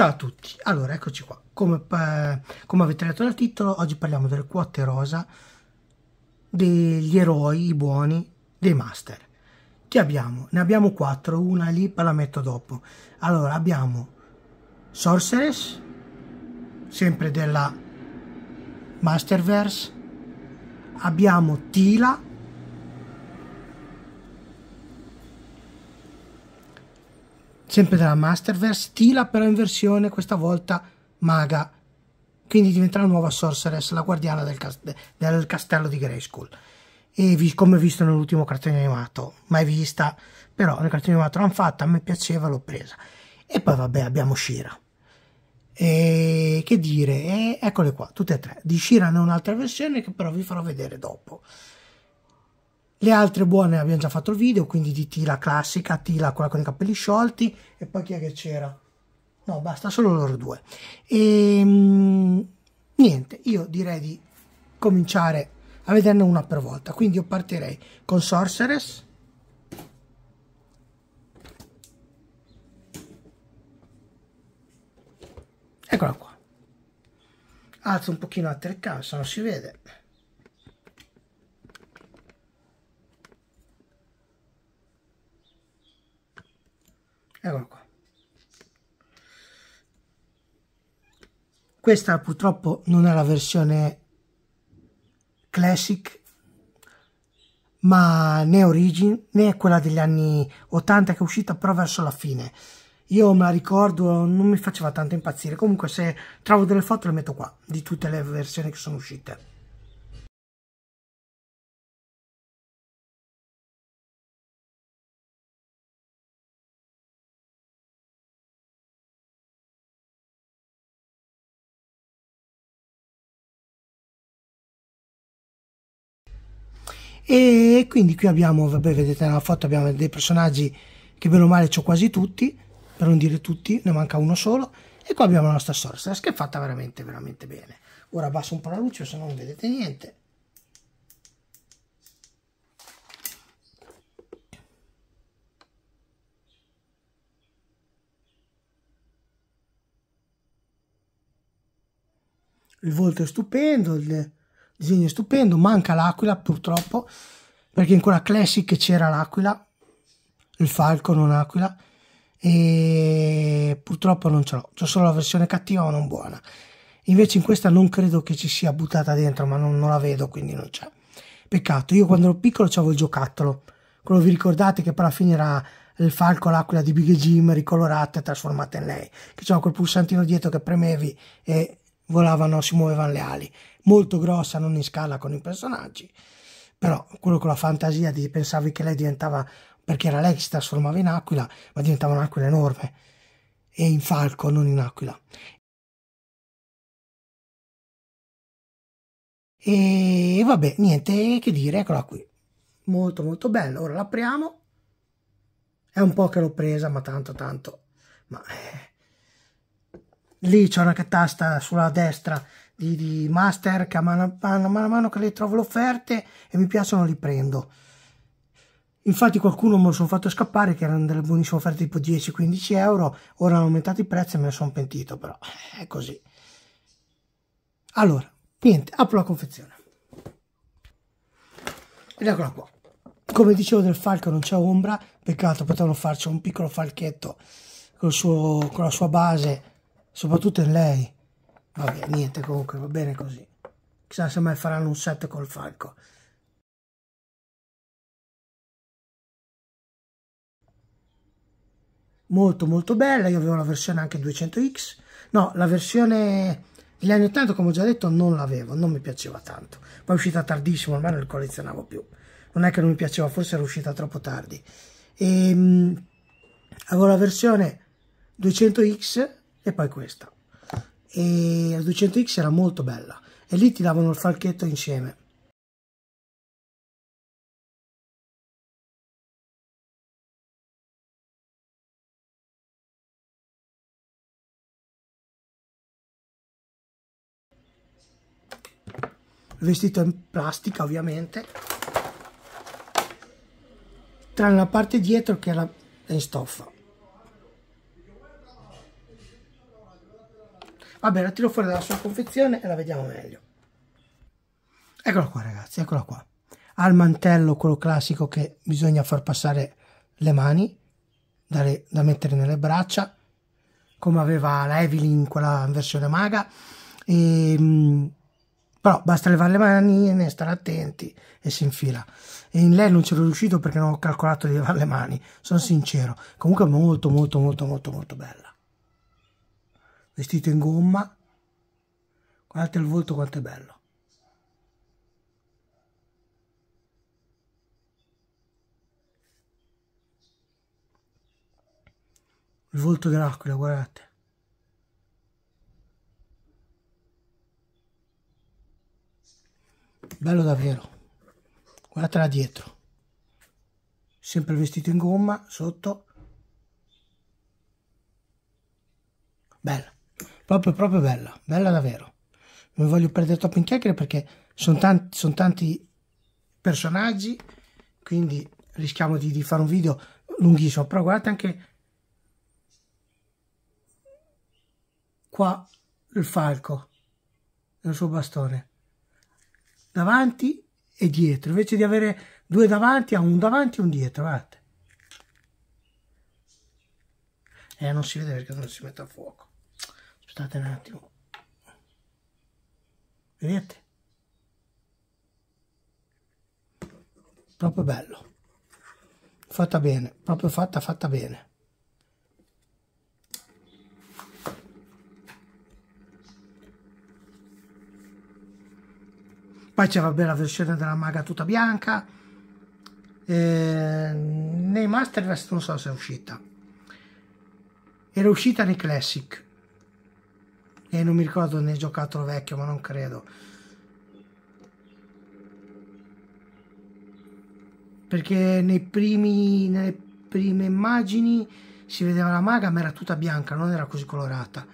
Ciao a tutti, allora eccoci qua, come, eh, come, avete letto dal titolo oggi parliamo delle quote rosa degli eroi, i buoni, dei master che abbiamo? Ne abbiamo quattro, una lì la metto dopo allora abbiamo Sorceress sempre della Masterverse abbiamo Tila sempre della Masterverse, Tila però in versione questa volta maga, quindi diventerà la nuova sorceress, la guardiana del, cas del castello di Grayskull. E vi come visto nell'ultimo cartone animato, mai vista, però nel cartone animato l'hanno fatta, a me piaceva, l'ho presa. E poi vabbè abbiamo Shira. E che dire, e eccole qua, tutte e tre. Di Shira ne ho un'altra versione che però vi farò vedere dopo. Le altre buone abbiamo già fatto il video, quindi di Tila classica, Tila quella con i capelli sciolti e poi chi è che c'era? No, basta, solo loro due. E, ehm, niente, io direi di cominciare a vederne una per volta. Quindi io partirei con Sorceress. Eccola qua. Alzo un pochino la telecamera, se non si vede. eccolo qua questa purtroppo non è la versione classic ma né Origin né quella degli anni 80 che è uscita però verso la fine io me la ricordo non mi faceva tanto impazzire comunque se trovo delle foto le metto qua di tutte le versioni che sono uscite e quindi qui abbiamo vabbè vedete nella foto abbiamo dei personaggi che bene o male ho quasi tutti per non dire tutti ne manca uno solo e qua abbiamo la nostra sorceress che è fatta veramente veramente bene ora abbasso un po' la luce se no non vedete niente il volto è stupendo, il, disegno stupendo manca l'aquila purtroppo perché in quella classic c'era l'aquila il falco non aquila e purtroppo non ce l'ho c'ho solo la versione cattiva o non buona invece in questa non credo che ci sia buttata dentro ma non, non la vedo quindi non c'è peccato io quando ero piccolo c'avevo il giocattolo quello vi ricordate che poi alla fine era il falco l'aquila di Big Jim ricolorata e trasformata in lei che c'era quel pulsantino dietro che premevi e volavano, si muovevano le ali, molto grossa, non in scala con i personaggi, però quello con la fantasia di pensavi che lei diventava, perché era lei che si trasformava in aquila, ma diventava un'aquila enorme, e in falco, non in aquila. E vabbè, niente che dire, eccola qui. Molto molto bello. Ora l'apriamo. È un po' che l'ho presa, ma tanto tanto. Ma eh, lì c'è una catasta sulla destra di, di master che a mano, a mano a mano che le trovo le offerte e mi piacciono li prendo infatti qualcuno me lo sono fatto scappare che erano delle buonissime offerte tipo 10-15 euro ora hanno aumentato i prezzi e me ne sono pentito però è così allora niente apro la confezione ed eccola qua come dicevo del falco non c'è ombra peccato potevano farci un piccolo falchetto suo, con la sua base soprattutto in lei. Vabbè, niente, comunque va bene così. Chissà se mai faranno un set col falco. Molto molto bella, io avevo la versione anche 200X. No, la versione degli anni 80, come ho già detto, non l'avevo, non mi piaceva tanto. Poi è uscita tardissimo, ormai non la collezionavo più. Non è che non mi piaceva, forse era uscita troppo tardi. E, ehm, mh, avevo la versione 200X e poi questa e la 200X era molto bella e lì ti davano il falchetto insieme vestito in plastica ovviamente tranne la parte dietro che era in stoffa Va bene, la tiro fuori dalla sua confezione e la vediamo meglio. Eccola qua ragazzi, eccola qua. Ha il mantello, quello classico che bisogna far passare le mani, da, le, da mettere nelle braccia, come aveva la Evelyn, quella versione maga. E, ehm, però basta levare le mani e stare attenti e si infila. E in lei non ce l'ho riuscito perché non ho calcolato di levare le mani, sono sincero. Comunque molto molto molto molto molto bella vestito in gomma. Guardate il volto quanto è bello. Il volto dell'aquila, guardate. Bello davvero. guardate Guardatela dietro. Sempre vestito in gomma, sotto. Bello proprio, proprio bella, bella davvero. Non voglio perdere troppo in chiacchiere perché sono tanti, son tanti personaggi, quindi rischiamo di, di, fare un video lunghissimo, però guardate anche qua il falco nel suo bastone, davanti e dietro, invece di avere due davanti ha un davanti e un dietro, guardate. Eh, non si vede perché non si mette a fuoco. State un attimo. Vedete? Proprio bello. Fatta bene, proprio fatta, fatta bene. Poi c'è vabbè la versione della maga tutta bianca. Eh, nei master non so se è uscita. Era uscita nei Classic e non mi ricordo nel giocattolo vecchio ma non credo perché nei primi, nelle prime immagini si vedeva la maga ma era tutta bianca non era così colorata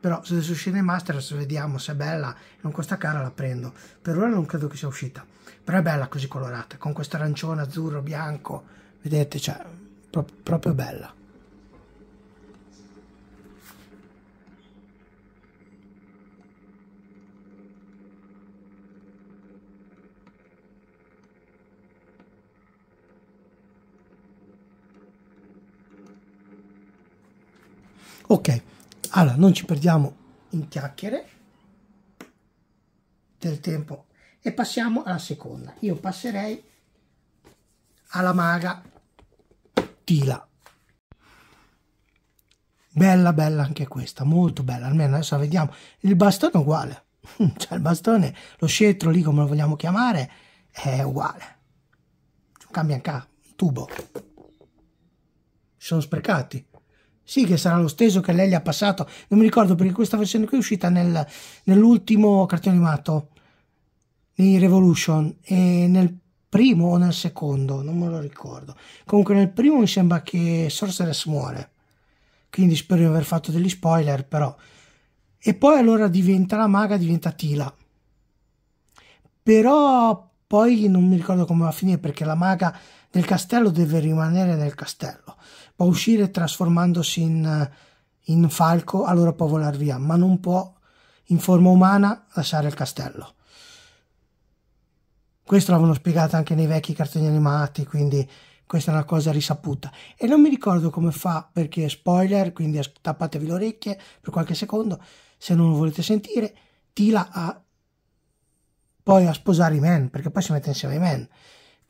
però se adesso uscire in master vediamo se è bella non costa cara la prendo per ora non credo che sia uscita però è bella così colorata con questo arancione azzurro bianco vedete cioè pro proprio bella Ok, allora non ci perdiamo in chiacchiere del tempo e passiamo alla seconda. Io passerei alla maga Tila. Bella, bella anche questa, molto bella, almeno adesso la vediamo. Il bastone è uguale, cioè il bastone, lo scettro lì come lo vogliamo chiamare, è uguale. Cambia anche tubo. Ci sono sprecati. Sì, che sarà lo stesso che lei gli ha passato. Non mi ricordo perché questa versione qui è uscita nel, nell'ultimo cartone animato di Revolution e nel primo o nel secondo, non me lo ricordo. Comunque nel primo mi sembra che Sorceress muore. Quindi spero di aver fatto degli spoiler, però. E poi allora diventa la maga, diventa Tila. Però poi non mi ricordo come va a finire perché la maga del castello deve rimanere nel castello può uscire trasformandosi in, eh, in falco, allora può volare via, ma non può in forma umana lasciare il castello. Questo l'avevano spiegato anche nei vecchi cartoni animati, quindi questa è una cosa risaputa. E non mi ricordo come fa, perché spoiler, quindi tappatevi le orecchie per qualche secondo, se non lo volete sentire, Tila a poi a sposare i men, perché poi si mette insieme ai men.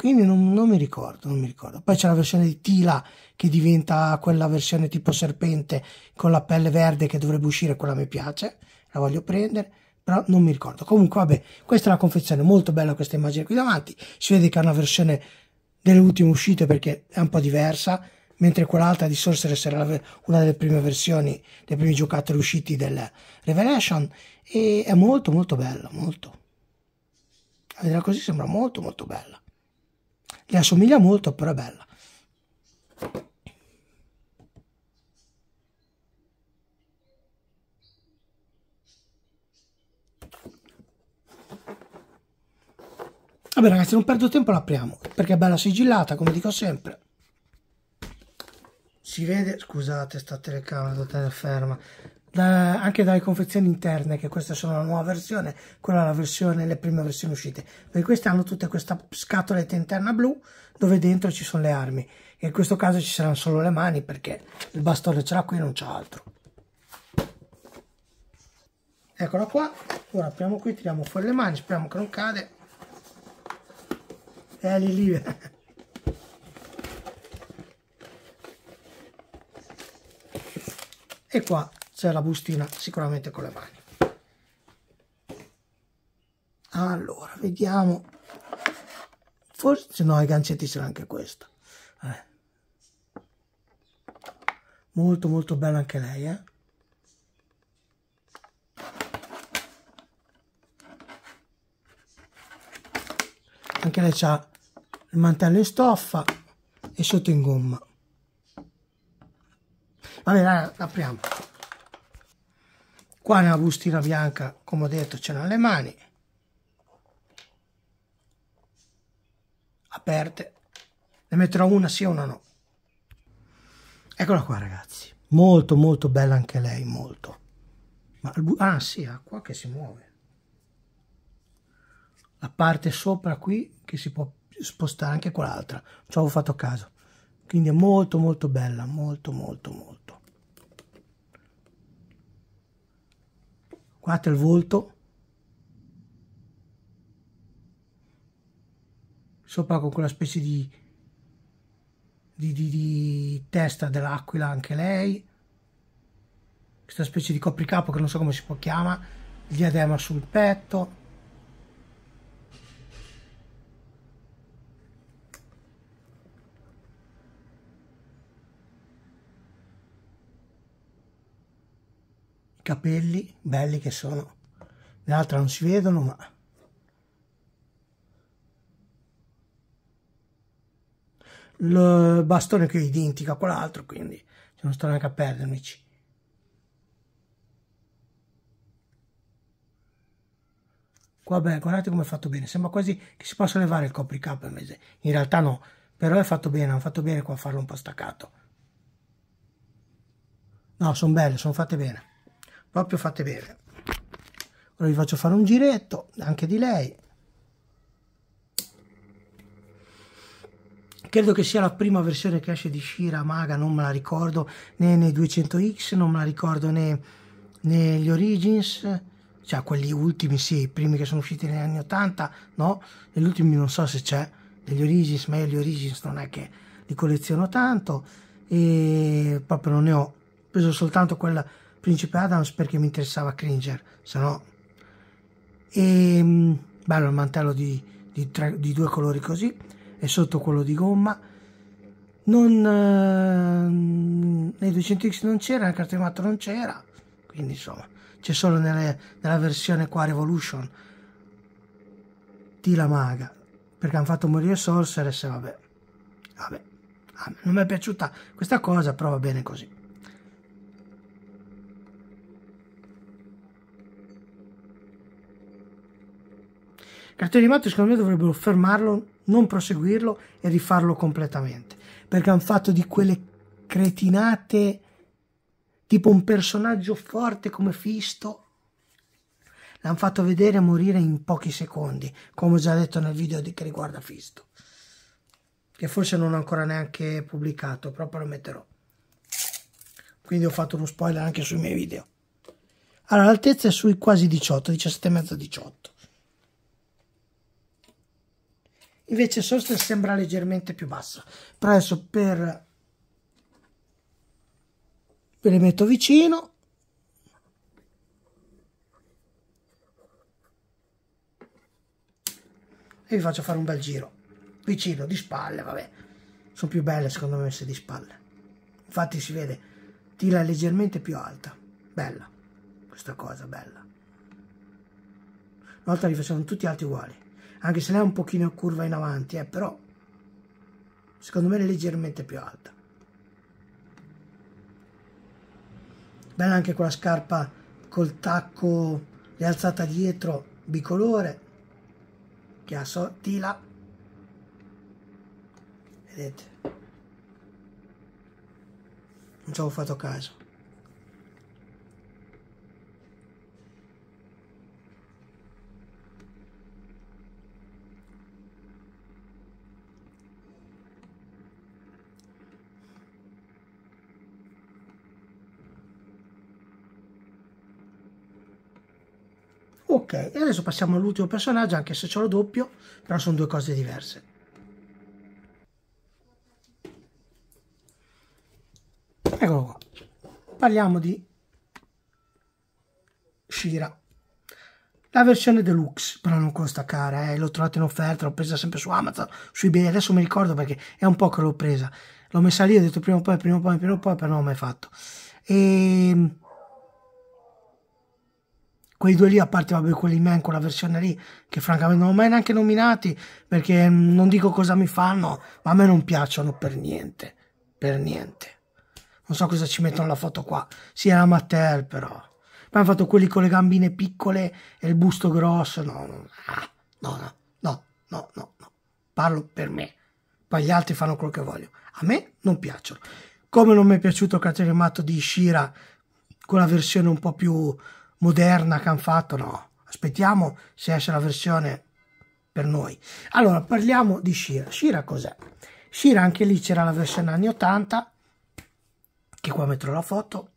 Quindi non, non, mi ricordo, non mi ricordo. Poi c'è la versione di Tila che diventa quella versione tipo serpente con la pelle verde che dovrebbe uscire, quella mi piace, la voglio prendere, però non mi ricordo. Comunque vabbè, questa è la confezione, molto bella questa immagine qui davanti, si vede che è una versione delle ultime uscite perché è un po' diversa, mentre quell'altra di Sorceress era una delle prime versioni, dei primi giocattoli usciti del Revelation e è molto molto bella, molto. A vederla così sembra molto molto bella le assomiglia molto però è bella vabbè ragazzi non perdo tempo l'apriamo perché è bella sigillata come dico sempre si vede scusate sta telecamera devo tenere ferma da, anche dalle confezioni interne, che queste sono la nuova versione, quella è la versione, le prime versioni uscite. Perché queste hanno tutte questa scatoletta interna blu dove dentro ci sono le armi. E in questo caso ci saranno solo le mani perché il bastone ce l'ha qui e non c'è altro. Eccola qua. Ora apriamo qui, tiriamo fuori le mani, speriamo che non cade. E lì lì E qua c'è la bustina sicuramente con le mani allora vediamo forse no i gancetti c'è anche questo eh. molto molto bella anche lei eh anche lei ha il mantello in stoffa e sotto in gomma. Vabbè, allora, apriamo. Qua nella bustina bianca, come ho detto, c'erano le mani. Aperte. Ne metterò una sì o una no. Eccola qua ragazzi. Molto molto bella anche lei, molto. Ma ah sì, ha qua che si muove. La parte sopra qui che si può spostare anche quell'altra. Ci avevo fatto caso. Quindi è molto molto bella, molto molto molto. Guardate il volto. Sopra con quella specie di, di, di, di testa dell'aquila anche lei. Questa specie di copricapo che non so come si può chiamare. Il diadema sul petto. capelli belli che sono. Le altre non si vedono, ma... Il bastone che è identico a quell'altro, quindi non sto neanche a perdermici. Qua beh, guardate come è fatto bene, sembra quasi che si possa levare il copricapo In realtà no, però è fatto bene, hanno fatto bene qua a farlo un po' staccato. No, sono belle, sono fatte bene proprio fatte bene ora vi faccio fare un giretto anche di lei credo che sia la prima versione che esce di Shira Maga non me la ricordo né nei 200X non me la ricordo né negli Origins cioè quelli ultimi sì i primi che sono usciti negli anni 80 no negli ultimi non so se c'è degli Origins ma io gli Origins non è che li colleziono tanto e proprio non ne ho preso soltanto quella Principe Adams perché mi interessava Cringer, se no... E, ehm, bello il mantello di, di, tre, di, due colori così, e sotto quello di gomma. Non, eh, nei 200X non c'era, nel cartonato non c'era, quindi insomma, c'è solo nelle, nella versione qua Revolution di la maga, perché hanno fatto morire Sorceress e vabbè, vabbè. non mi è piaciuta questa cosa, però va bene così. Cartoni animati secondo me dovrebbero fermarlo, non proseguirlo e rifarlo completamente, perché hanno fatto di quelle cretinate tipo un personaggio forte come Fisto l'hanno fatto vedere morire in pochi secondi, come ho già detto nel video che riguarda Fisto, che forse non ho ancora neanche pubblicato, però lo metterò. Quindi ho fatto uno spoiler anche sui miei video. Allora, l'altezza è sui quasi 18, 17,5-18. invece Soster sembra leggermente più bassa però adesso per ve le metto vicino e vi faccio fare un bel giro vicino di spalle vabbè sono più belle secondo me se di spalle infatti si vede tira leggermente più alta bella questa cosa bella una volta li facevano tutti alti uguali anche se lei è un pochino curva in avanti, eh, però secondo me è leggermente più alta. Bella anche quella scarpa col tacco rialzata dietro, bicolore, che ha sottila. Vedete? Non ci avevo fatto caso. Ok, e adesso passiamo all'ultimo personaggio, anche se ce l'ho doppio, però sono due cose diverse. Eccolo qua. Parliamo di Shira. La versione deluxe, però non costa cara, eh. l'ho trovata in offerta, l'ho presa sempre su Amazon, su eBay, adesso mi ricordo perché è un po' che l'ho presa. L'ho messa lì, ho detto prima o poi, prima o poi, prima o poi, però non l'ho mai fatto. Ehm quei due lì, a parte vabbè, quelli man, quella versione lì, che francamente non ho mai neanche nominati, perché non dico cosa mi fanno, ma a me non piacciono per niente, per niente. Non so cosa ci mettono la foto qua, sì era Mattel però. Poi hanno fatto quelli con le gambine piccole e il busto grosso, no, no, no, no, no, no, no. parlo per me. Poi gli altri fanno quello che voglio, A me non piacciono. Come non mi è piaciuto il cartone animato di Shira, quella versione un po' più moderna che hanno fatto, no. Aspettiamo se esce la versione per noi. Allora, parliamo di Shira. Shira cos'è? Shira anche lì c'era la versione anni 80, che qua metterò la foto.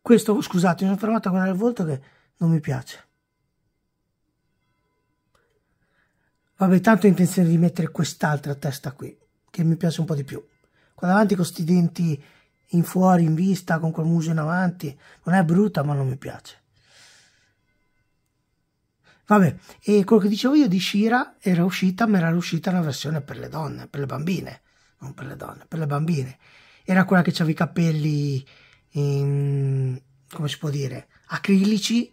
Questo, scusate, mi sono fermato a guardare il volto che non mi piace. Vabbè, tanto ho intenzione di mettere quest'altra testa qui, che mi piace un po' di più. Qua davanti con questi denti in fuori, in vista, con quel muso in avanti. Non è brutta, ma non mi piace. Vabbè, e quello che dicevo io di Shira era uscita, ma era uscita una versione per le donne, per le bambine. Non per le donne, per le bambine. Era quella che aveva i capelli, in, come si può dire, acrilici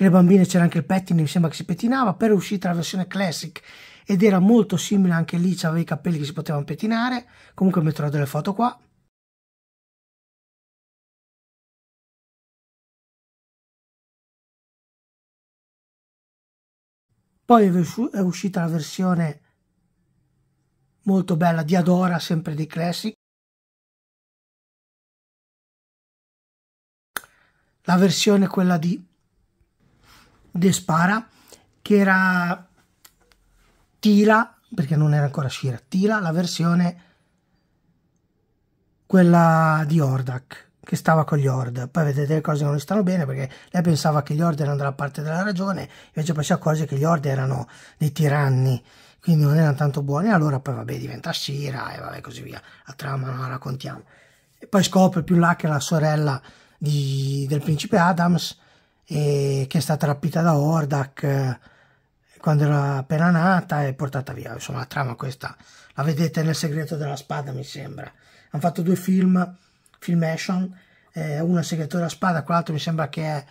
che le bambine c'era anche il pettine, mi sembra che si pettinava, però è uscita la versione classic ed era molto simile anche lì, c'aveva i capelli che si potevano pettinare, comunque metterò delle foto qua. Poi è uscita la versione molto bella di Adora, sempre dei classic. La versione quella di De Spara, che era Tila, perché non era ancora Shira, Tila, la versione quella di Ordak, che stava con gli Ord. Poi vedete le cose non gli stanno bene perché lei pensava che gli Ord erano dalla parte della ragione, invece poi si accorge che gli Ord erano dei tiranni, quindi non erano tanto buoni. Allora poi vabbè diventa Shira e vabbè così via, la trama non la raccontiamo. E poi scopre più là che la sorella di, del principe Adams e che è stata rapita da Ordak eh, quando era appena nata e portata via. Insomma, la trama questa la vedete nel segreto della spada, mi sembra. Hanno fatto due film, film action, eh, uno è il segreto della spada, quell'altro mi sembra che è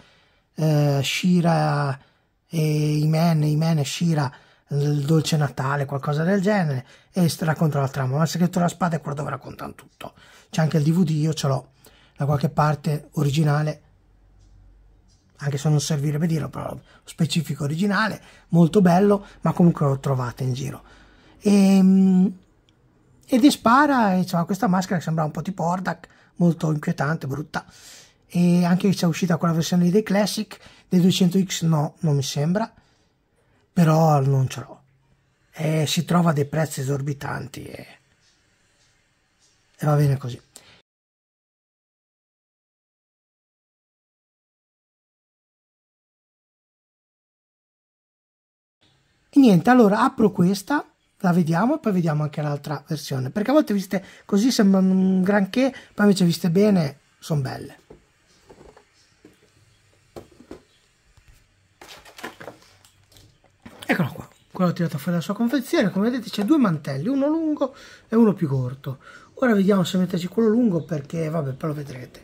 eh, Shira e Imen, Imen e Shira il dolce Natale, qualcosa del genere, e racconta la trama. Ma il segreto della spada è quello dove raccontano tutto. C'è anche il DVD, io ce l'ho da qualche parte originale anche se non servirebbe dirlo, però lo specifico originale, molto bello, ma comunque l'ho trovata in giro. Ehm, e, ed spara, insomma, questa maschera che sembra un po' tipo Ordak, molto inquietante, brutta. E anche c'è uscita quella versione dei Classic, dei 200X no, non mi sembra, però non ce l'ho. E eh, si trova a dei prezzi esorbitanti e, e va bene così. E niente, allora apro questa, la vediamo e poi vediamo anche l'altra versione. Perché a volte viste così sembrano un granché, poi invece viste bene sono belle. Eccola qua, quello ho tirata fuori dalla sua confezione. Come vedete c'è due mantelli, uno lungo e uno più corto. Ora vediamo se metterci quello lungo perché, vabbè, poi lo vedrete.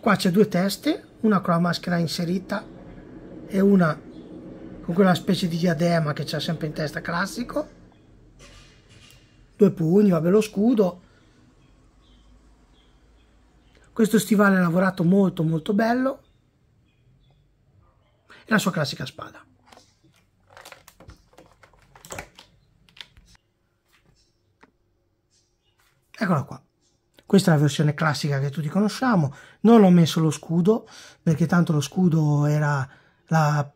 Qua c'è due teste, una con la maschera inserita e una con quella specie di diadema che c'è sempre in testa classico due pugni, vabbè lo scudo questo stivale è lavorato molto molto bello e la sua classica spada eccola qua questa è la versione classica che tutti conosciamo non ho messo lo scudo perché tanto lo scudo era la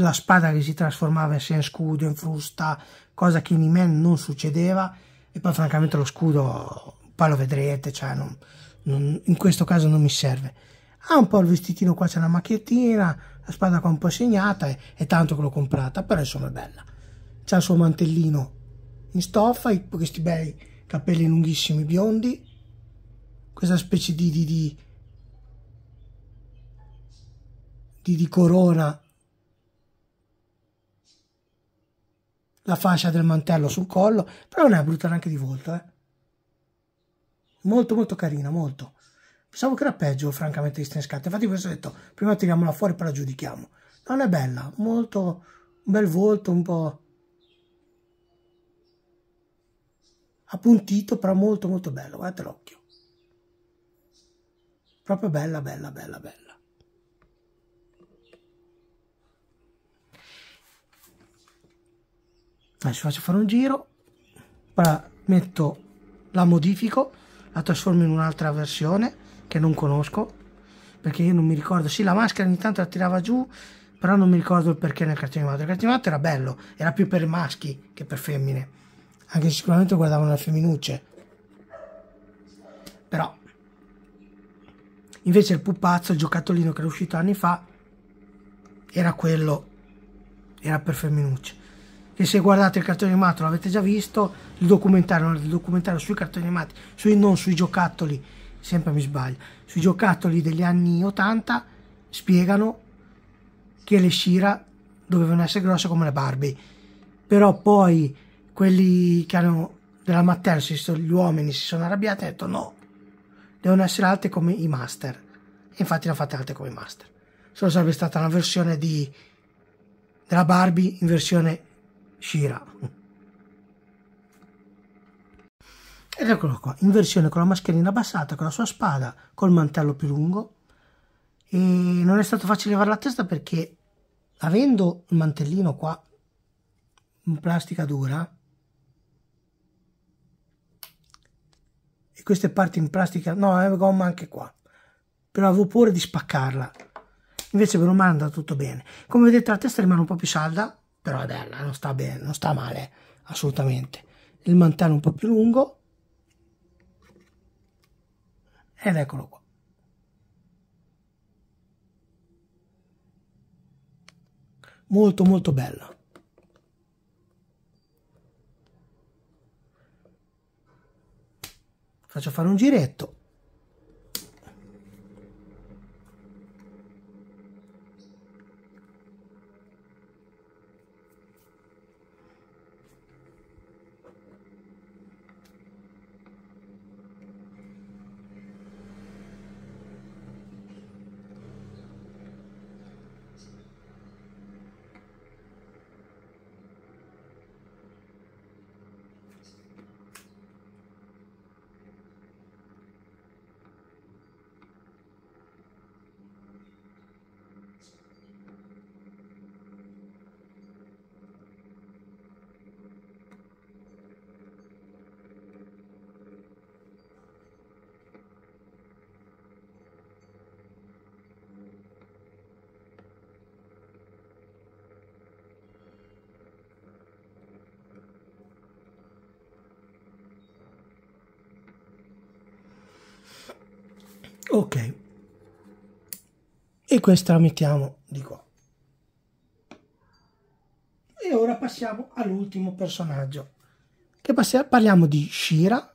la spada che si trasformava in in scudo, in frusta, cosa che in Iman non succedeva e poi francamente lo scudo poi lo vedrete, cioè non, non, in questo caso non mi serve. Ha un po' il vestitino qua, c'è la macchiettina, la spada qua un po' segnata e, è tanto che l'ho comprata, però insomma è bella. C'ha il suo mantellino in stoffa, i, questi bei capelli lunghissimi biondi, questa specie di, di, di, di corona la fascia del mantello sul collo, però non è brutta neanche di volto, eh. Molto molto carina, molto. Pensavo che era peggio, francamente, di Stenscat. Infatti questo ho detto, prima tiriamola fuori poi la giudichiamo. Non è bella, molto, un bel volto, un po'... appuntito, però molto molto bello, guardate l'occhio. Proprio bella, bella, bella, bella. ci faccio fare un giro ora metto la modifico la trasformo in un'altra versione che non conosco perché io non mi ricordo sì la maschera ogni tanto la tirava giù però non mi ricordo il perché nel cartone animato il cartone animato era bello era più per maschi che per femmine anche se sicuramente guardavano le femminucce però invece il pupazzo il giocattolino che era uscito anni fa era quello era per femminucce che se guardate il cartone animato l'avete già visto, il documentario, il documentario sui cartoni animati, sui, non sui giocattoli, sempre mi sbaglio, sui giocattoli degli anni 80 spiegano che le Shira dovevano essere grosse come le Barbie, però poi quelli che hanno della Mattel, gli uomini si sono arrabbiati e hanno detto no, devono essere alte come i Master, e infatti le hanno fatte alte come i Master, solo sarebbe stata una versione di, della Barbie in versione Shira. Ed eccolo qua, in versione con la mascherina abbassata, con la sua spada, col mantello più lungo. E non è stato facile levare la testa perché avendo il mantellino qua in plastica dura e queste parti in plastica, no, avevo gomma anche qua, però avevo paura di spaccarla. Invece ve lo manda tutto bene. Come vedete la testa rimane un po' più salda, però è bella, non sta bene, non sta male, assolutamente. Il mantello un po' più lungo, ed eccolo qua. Molto molto bella. Faccio fare un giretto ok e questa la mettiamo di qua e ora passiamo all'ultimo personaggio che passiamo, parliamo di Shira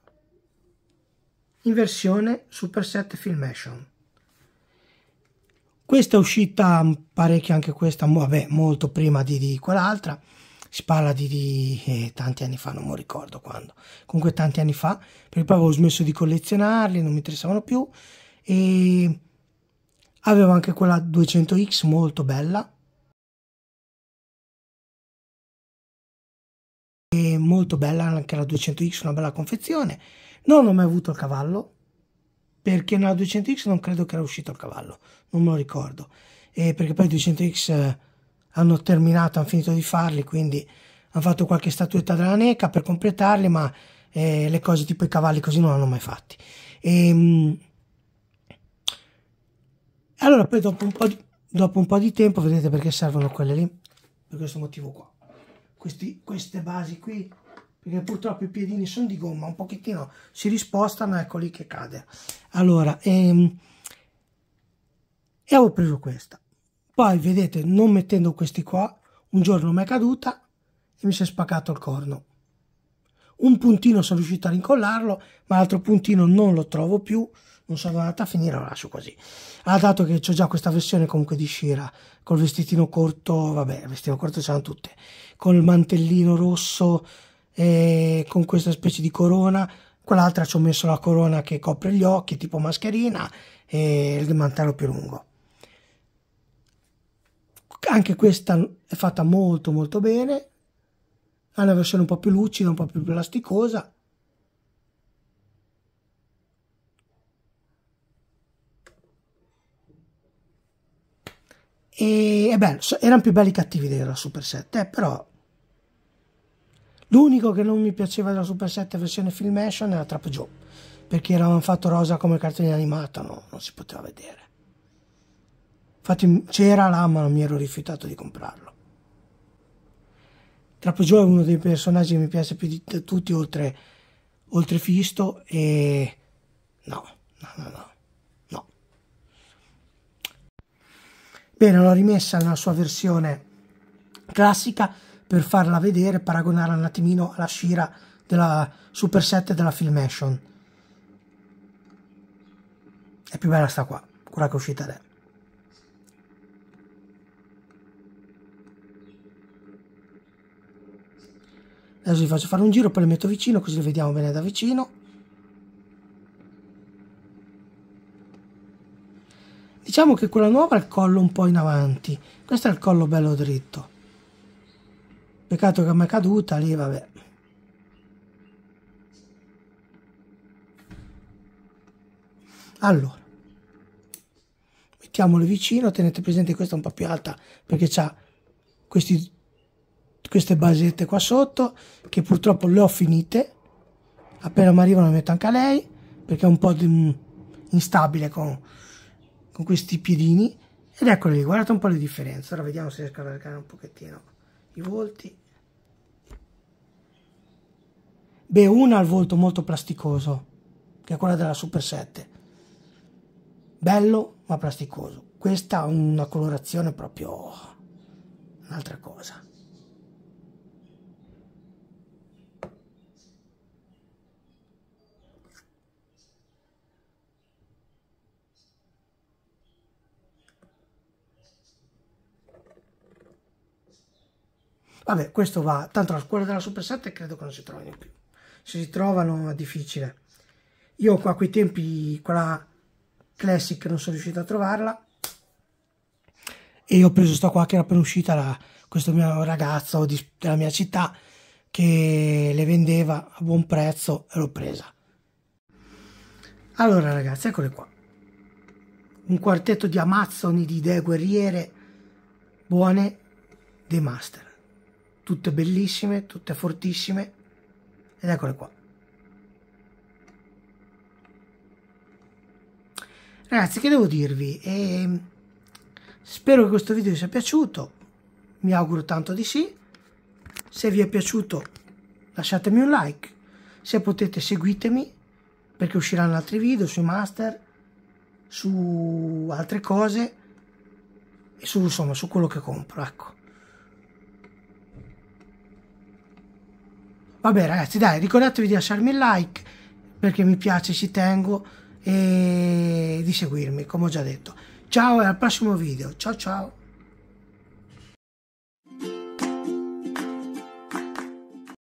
in versione Superset Filmation questa è uscita parecchio anche questa vabbè, molto prima di, di quell'altra si parla di, di eh, tanti anni fa, non mi ricordo quando, comunque tanti anni fa, perché poi avevo smesso di collezionarli, non mi interessavano più, e avevo anche quella 200X molto bella e molto bella anche la 200X una bella confezione non ho mai avuto il cavallo perché nella 200X non credo che era uscito il cavallo non me lo ricordo e perché poi 200X eh, hanno terminato hanno finito di farli quindi hanno fatto qualche statuetta della NECA per completarli ma eh, le cose tipo i cavalli così non l'hanno mai fatti e, ehm, allora poi dopo un po' di, dopo un po di tempo vedete perché servono quelle lì per questo motivo qua Questi, queste basi qui perché purtroppo i piedini sono di gomma un pochettino si rispostano ecco lì che cade allora ehm, e avevo preso questa poi vedete non mettendo questi qua un giorno mi è caduta e mi si è spaccato il corno un puntino sono riuscito a rincollarlo ma l'altro puntino non lo trovo più non sono andata a finire, lo lascio così. Ah, dato che ho già questa versione comunque di Shira, col vestitino corto, vabbè, il vestito corto ce l'hanno tutte, col mantellino rosso e con questa specie di corona, quell'altra ci ho messo la corona che copre gli occhi, tipo mascherina, e il mantello più lungo. Anche questa è fatta molto molto bene, ha una versione un po' più lucida, un po' più plasticosa, E, e beh, erano più belli cattivi della Super 7, eh, però l'unico che non mi piaceva della Super 7 versione Filmation era Trap Joe, perché eravamo fatto rosa come cartone animato, no, non si poteva vedere. Infatti c'era là, ma non mi ero rifiutato di comprarlo. Trap Joe è uno dei personaggi che mi piace più di tutti, oltre, oltre Fisto, e no, no, no, no. appena l'ho rimessa nella sua versione classica per farla vedere, paragonarla un attimino alla Shira della Super 7 della Filmation. È più bella sta qua, quella che è uscita adesso. Adesso vi faccio fare un giro, poi le metto vicino così le vediamo bene da vicino. Diciamo che quella nuova ha il collo un po' in avanti. Questo è il collo bello dritto. Peccato che mi è caduta lì, vabbè. Allora, mettiamole vicino, tenete presente questa è un po' più alta perché ha queste basette qua sotto che purtroppo le ho finite. Appena mi arrivano le metto anche a lei perché è un po' di, mm, instabile con, con questi piedini ed eccoli guardate un po' le differenze ora vediamo se riesco a allargare un pochettino i volti beh una ha il volto molto plasticoso che è quella della Super 7 bello ma plasticoso questa ha una colorazione proprio un'altra cosa Vabbè, questo va, tanto la scuola della Super 7 credo che non si trovino più. Se si trovano è difficile. Io qua a quei tempi quella Classic non sono riuscito a trovarla e ho preso sta qua che era appena uscita la, questo mio ragazzo di, della mia città che le vendeva a buon prezzo e l'ho presa. Allora ragazzi, eccole qua. Un quartetto di amazzoni di idee guerriere buone dei master tutte bellissime, tutte fortissime ed eccole qua. Ragazzi, che devo dirvi? Eh, spero che questo video vi sia piaciuto, mi auguro tanto di sì. Se vi è piaciuto lasciatemi un like, se potete seguitemi perché usciranno altri video sui master, su altre cose e su, insomma, su quello che compro, ecco. Vabbè ragazzi, dai, ricordatevi di lasciarmi il like perché mi piace, ci tengo e di seguirmi, come ho già detto. Ciao e al prossimo video. Ciao ciao.